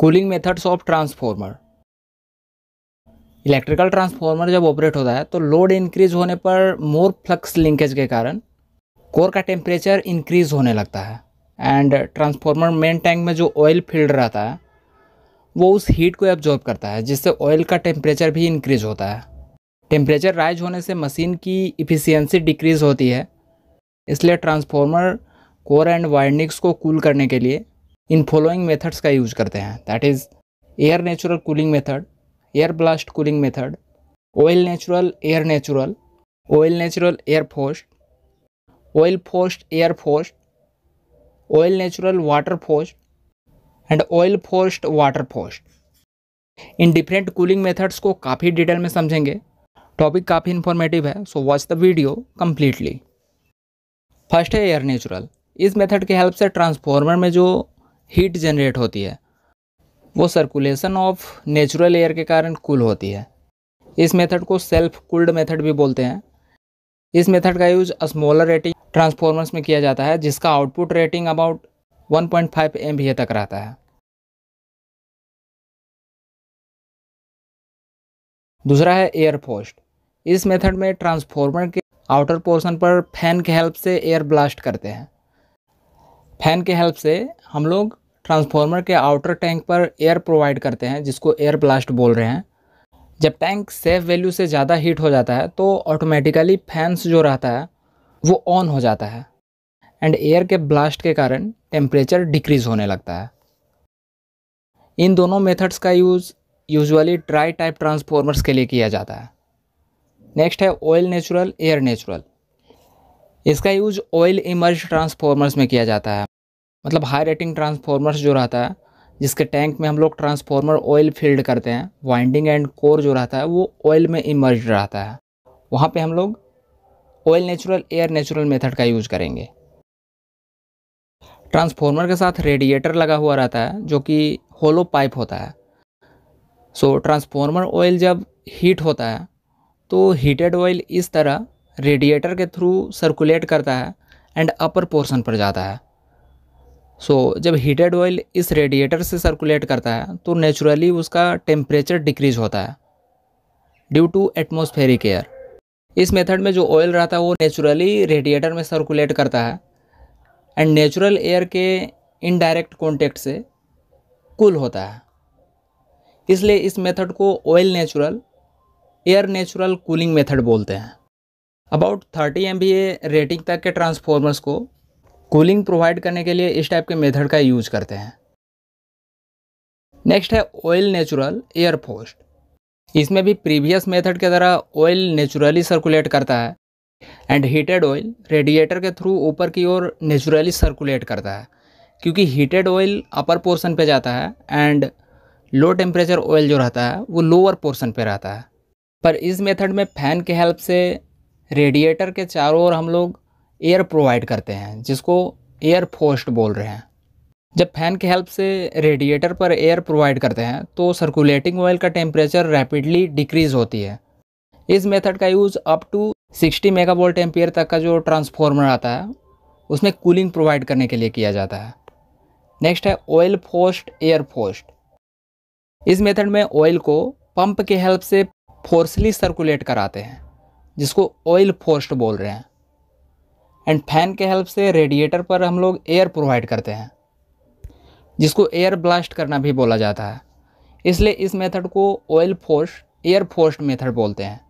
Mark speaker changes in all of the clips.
Speaker 1: cooling methods of transformer electrical transformer जब operate होता है तो लोड इंक्रीज होने पर मोर फ्लक्स लिंकेज के कारण कोर का टेम्परेचर इंक्रीज होने लगता है एंड ट्रांसफॉर्मर मेन टैंक में जो ऑयल फिल्ड रहता है वो उस हीट को एब्जॉर्ब करता है जिससे ऑयल का टेम्परेचर भी इंक्रीज होता है टेम्परेचर राइज होने से मशीन की इफ़िशियंसी डिक्रीज़ होती है इसलिए ट्रांसफॉर्मर कोर एंड वायरनिक्स को कूल करने के लिए इन फॉलोइंग मेथड्स का यूज करते हैं that is air natural cooling method air blast cooling method oil natural air natural oil natural air forced oil forced air forced oil natural water forced and oil forced water forced in different cooling methods को काफ़ी detail में समझेंगे topic काफ़ी informative है so watch the video completely first है air natural इस method के help से ट्रांसफॉर्मर में जो हीट जनरेट होती है वो सर्कुलेशन ऑफ नेचुरल एयर के कारण कूल होती है इस मेथड को सेल्फ कूल्ड मेथड भी बोलते हैं इस मेथड का यूज स्मॉलर रेटिंग ट्रांसफॉर्मर्स में किया जाता है जिसका आउटपुट रेटिंग अबाउट 1.5 पॉइंट तक रहता है दूसरा है एयर पोस्ट इस मेथड में ट्रांसफॉर्मर के आउटर पोर्शन पर फैन के हेल्प से एयर ब्लास्ट करते हैं फैन के हेल्प से हम लोग ट्रांसफार्मर के आउटर टैंक पर एयर प्रोवाइड करते हैं जिसको एयर ब्लास्ट बोल रहे हैं जब टैंक सेफ वैल्यू से ज़्यादा हीट हो जाता है तो ऑटोमेटिकली फैंस जो रहता है वो ऑन हो जाता है एंड एयर के ब्लास्ट के कारण टेम्परेचर डिक्रीज़ होने लगता है इन दोनों मेथड्स का use usually dry type transformers के लिए किया जाता है नेक्स्ट है ऑयल नेचुरल एयर नेचुरल इसका यूज ऑयल इमर्ज ट्रांसफॉर्मर्स में किया जाता है मतलब हाई रेटिंग ट्रांसफार्मर्स जो रहता है जिसके टैंक में हम लोग ट्रांसफार्मर ऑयल फील्ड करते हैं वाइंडिंग एंड कोर जो रहता है वो ऑयल में इमर्ज रहता है वहाँ पे हम लोग oil natural air natural method का यूज़ करेंगे ट्रांसफार्मर के साथ रेडिएटर लगा हुआ रहता है जो कि होलो पाइप होता है सो ट्रांसफार्मर ऑयल जब हीट होता है तो हीटेड ऑयल इस तरह रेडिएटर के थ्रू सर्कुलेट करता है एंड अपर पोर्सन पर जाता है सो so, जब हीटेड ऑयल इस रेडिएटर से सर्कुलेट करता है तो नेचुरली उसका टेम्परेचर डिक्रीज होता है ड्यू टू एटमोसफेरिक एयर इस मेथड में जो ऑयल रहता है वो नेचुरली रेडिएटर में सर्कुलेट करता है एंड नेचुरल एयर के इनडायरेक्ट कॉन्टेक्ट से कूल होता है इसलिए इस मेथड को oil natural air natural cooling method बोलते हैं अबाउट 30 एम रेटिंग तक के ट्रांसफॉर्मर्स को कूलिंग प्रोवाइड करने के लिए इस टाइप के मेथड का यूज़ करते हैं नेक्स्ट है ऑयल नेचुरल एयर फोस्ट इसमें भी प्रीवियस मेथड के द्वारा ऑयल नेचुरली सर्कुलेट करता है एंड हीटेड ऑयल रेडिएटर के थ्रू ऊपर की ओर नेचुरली सर्कुलेट करता है क्योंकि हीटेड ऑयल अपर पोर्शन पे जाता है एंड लो टेम्परेचर ऑयल जो रहता है वो लोअर पोर्शन पे रहता है पर इस मेथड में फ़ैन के हेल्प से रेडिएटर के चारों ओर हम लोग एयर प्रोवाइड करते हैं जिसको एयर फोस्ट बोल रहे हैं जब फैन के हेल्प से रेडिएटर पर एयर प्रोवाइड करते हैं तो सर्कुलेटिंग ऑयल का टेम्परेचर रैपिडली डिक्रीज़ होती है इस मेथड का use up to 60 mega volt ampere तक का जो ट्रांसफॉर्मर आता है उसमें कूलिंग प्रोवाइड करने के लिए किया जाता है नेक्स्ट है ऑयल फोस्ट एयर फोस्ट इस मेथड में ऑयल को पंप के हेल्प से फोर्सली सर्कुलेट कराते हैं जिसको ऑयल फोस्ट बोल रहे हैं एंड फैन के हेल्प से रेडिएटर पर हम लोग एयर प्रोवाइड करते हैं जिसको एयर ब्लास्ट करना भी बोला जाता है इसलिए इस मेथड को oil forced air forced method बोलते हैं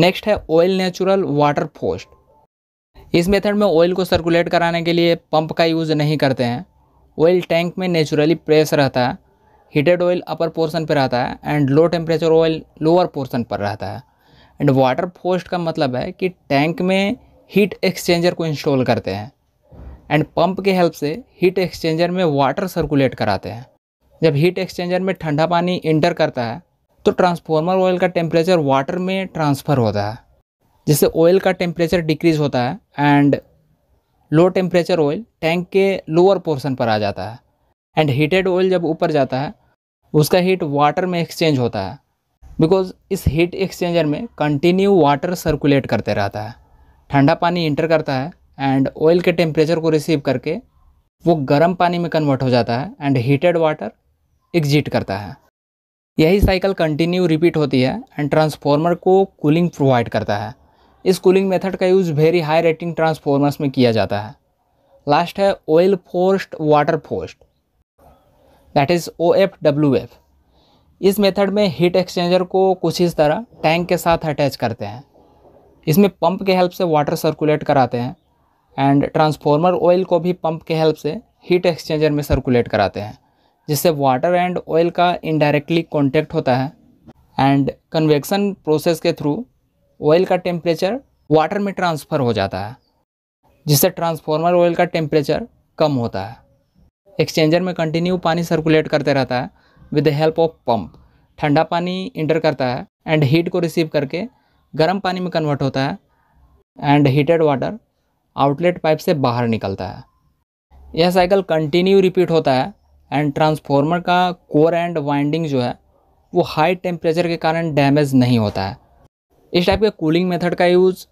Speaker 1: नेक्स्ट है ऑयल नेचुरल वाटर फोस्ट इस मेथड में ऑयल को सर्कुलेट कराने के लिए पंप का यूज़ नहीं करते हैं ऑयल टैंक में नेचुरली प्रेस रहता है हीटेड ऑयल अपर पोर्शन पर रहता है and low temperature oil lower portion पर रहता है एंड वाटर फोस्ट का मतलब है कि टैंक में हीट एक्सचेंजर को इंस्टॉल करते हैं एंड पंप के हेल्प से हीट एक्सचेंजर में वाटर सर्कुलेट कराते हैं जब हीट एक्सचेंजर में ठंडा पानी इंटर करता है तो ट्रांसफॉर्मर ऑयल का टेम्परेचर वाटर में ट्रांसफ़र होता है जिससे ऑयल का टेम्परेचर डिक्रीज़ होता है and low temperature oil tank के लोअर पोर्शन पर आ जाता है एंड हीटेड ऑयल जब ऊपर जाता है उसका हीट वाटर में एक्सचेंज होता है बिकॉज इस हीट एक्सचेंजर में कंटिन्यू वाटर सर्कुलेट करते रहता है ठंडा पानी इंटर करता है एंड ऑयल के टेम्परेचर को रिसीव करके वो गर्म पानी में कन्वर्ट हो जाता है एंड हीटेड वाटर एग्जिट करता है यही साइकिल कंटिन्यू रिपीट होती है एंड ट्रांसफॉर्मर को कूलिंग प्रोवाइड करता है इस कूलिंग मेथड का use very high rating transformers में किया जाता है लास्ट है oil forced water forced that is O F W F इस मेथड में हीट एक्सचेंजर को कुछ इस तरह टैंक के साथ अटैच करते हैं इसमें पंप के हेल्प से वाटर सर्कुलेट कराते हैं एंड ट्रांसफार्मर ऑयल को भी पंप के हेल्प से हीट एक्सचेंजर में सर्कुलेट कराते हैं जिससे वाटर एंड ऑयल का इनडायरेक्टली कॉन्टैक्ट होता है एंड कन्वेक्शन प्रोसेस के थ्रू ऑयल का टेम्परेचर वाटर में ट्रांसफ़र हो जाता है जिससे ट्रांसफार्मर ऑयल का टेम्परेचर कम होता है एक्सचेंजर में कंटिन्यू पानी सर्कुलेट करते रहता है with the help of pump ठंडा पानी इंटर करता है एंड हीट को रिसीव करके गर्म पानी में कन्वर्ट होता है and heated water outlet pipe से बाहर निकलता है यह साइकिल कंटिन्यू रिपीट होता है एंड ट्रांसफॉर्मर का कोर एंड वाइंडिंग जो है वो हाई टेम्परेचर के कारण डैमेज नहीं होता है इस टाइप के कूलिंग मेथड का use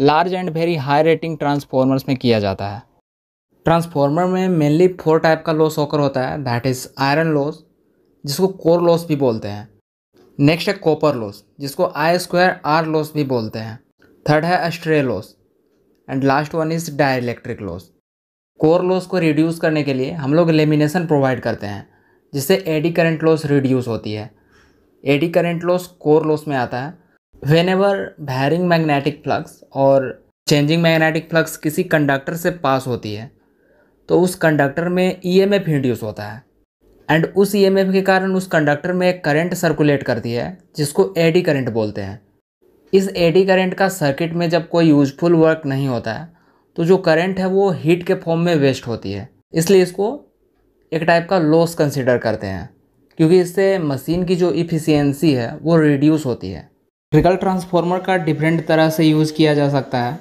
Speaker 1: large and very high rating transformers में किया जाता है ट्रांसफॉर्मर में मेनली फोर टाइप का लॉस होकर होता है दैट इज़ आयरन लॉस जिसको कोर लॉस भी बोलते हैं नेक्स्ट है कॉपर लॉस जिसको आई स्क्वायर आर लॉस भी बोलते हैं थर्ड है stray loss and last one is dielectric loss core loss को रिड्यूस करने के लिए हम लोग लेमिनेशन प्रोवाइड करते हैं जिससे एडी करंट लॉस रिड्यूस होती है eddy current loss core loss में आता है whenever varying magnetic flux और चेंजिंग मैग्नेटिक फ्लक्स किसी कंडक्टर से पास होती है तो उस कंडक्टर में ई एम इंड्यूस होता है एंड उस ईएमएफ e के कारण उस कंडक्टर में एक करंट सर्कुलेट करती है जिसको एडी करंट बोलते हैं इस एडी करंट का सर्किट में जब कोई यूजफुल वर्क नहीं होता है तो जो करंट है वो हीट के फॉर्म में वेस्ट होती है इसलिए इसको एक टाइप का लॉस कंसिडर करते हैं क्योंकि इससे मशीन की जो इफ़िशियंसी है वो रिड्यूस होती है इलेक्ट्रिकल ट्रांसफॉर्मर का डिफरेंट तरह से यूज़ किया जा सकता है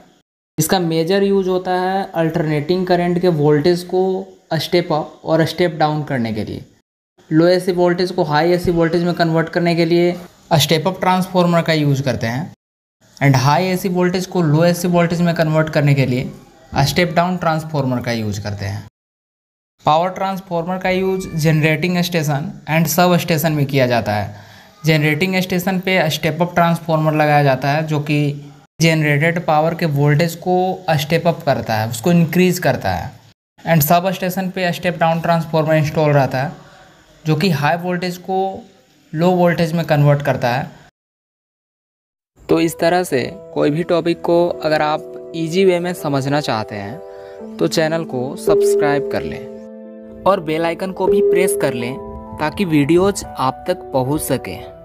Speaker 1: इसका मेजर यूज होता है अल्टरनेटिंग करंट के वोल्टेज को स्टेप अप और स्टेप डाउन करने के लिए लो एसी वोल्टेज को हाई एसी वोल्टेज में कन्वर्ट करने के लिए स्टेप अप ट्रांसफार्मर का यूज़ करते हैं एंड हाई एसी वोल्टेज को लो एसी वोल्टेज में कन्वर्ट करने के लिए स्टेप डाउन ट्रांसफार्मर का यूज़ करते हैं पावर ट्रांसफार्मर का use generating station and substation में किया जाता है जनरेटिंग स्टेशन पे स्टेप अप ट्रांसफार्मर लगाया जाता है जो कि जनरेटेड पावर के वोल्टेज को स्टेप अप करता है उसको इंक्रीज़ करता है एंड सब स्टेशन पे स्टेप डाउन ट्रांसफार्मर इंस्टॉल रहता है जो कि हाई वोल्टेज को लो वोल्टेज में कन्वर्ट करता है तो इस तरह से कोई भी टॉपिक को अगर आप इजी वे में समझना चाहते हैं तो चैनल को सब्सक्राइब कर लें और बेल आइकन को भी प्रेस कर लें ताकि वीडियोज आप तक पहुंच सकें